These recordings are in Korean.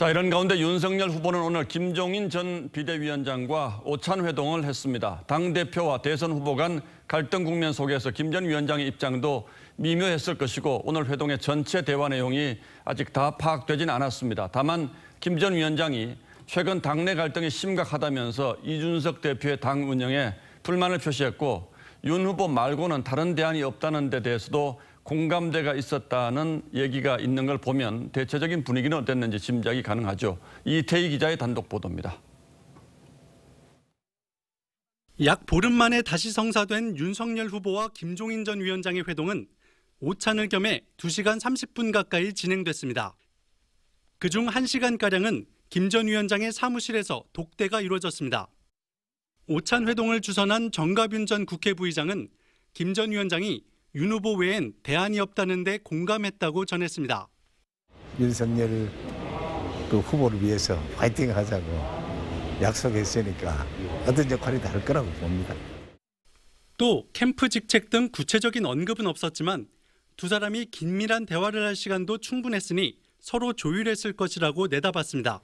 자 이런 가운데 윤석열 후보는 오늘 김종인 전 비대위원장과 오찬 회동을 했습니다. 당대표와 대선 후보 간 갈등 국면 속에서 김 전 위원장의 입장도 미묘했을 것이고 오늘 회동의 전체 대화 내용이 아직 다 파악되진 않았습니다. 다만 김 전 위원장이 최근 당내 갈등이 심각하다면서 이준석 대표의 당 운영에 불만을 표시했고 윤 후보 말고는 다른 대안이 없다는 데 대해서도 공감대가 있었다는 얘기가 있는 걸 보면 대체적인 분위기는 어땠는지 짐작이 가능하죠. 이태희 기자의 단독 보도입니다. 약 보름 만에 다시 성사된 윤석열 후보와 김종인 전 위원장의 회동은 오찬을 겸해 2시간 30분 가까이 진행됐습니다. 그중 1시간가량은 김 전 위원장의 사무실에서 독대가 이루어졌습니다. 오찬 회동을 주선한 정가윤 전 국회 부의장은 김 전 위원장이 윤 후보 외엔 대안이 없다는데 공감했다고 전했습니다. 윤석열 그 후보를 위해서 파이팅 하자고 약속했으니까 어떤 역할이 다를 거라고 봅니다. 또 캠프 직책 등 구체적인 언급은 없었지만 두 사람이 긴밀한 대화를 할 시간도 충분했으니 서로 조율했을 것이라고 내다봤습니다.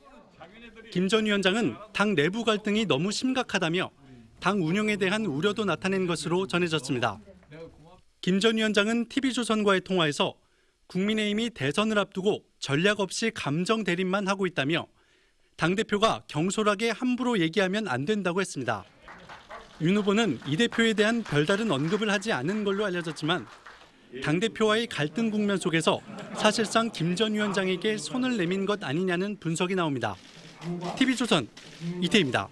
김 전 위원장은 당 내부 갈등이 너무 심각하다며 당 운영에 대한 우려도 나타낸 것으로 전해졌습니다. 김전 위원장은 TV조선과의 통화에서 국민의힘이 대선을 앞두고 전략 없이 감정 대립만 하고 있다며 당대표가 경솔하게 함부로 얘기하면 안 된다고 했습니다. 윤 후보는 이 대표에 대한 별다른 언급을 하지 않은 걸로 알려졌지만 당대표와의 갈등 국면 속에서 사실상 김 전 위원장에게 손을 내민 것 아니냐는 분석이 나옵니다. TV조선 이태입니다.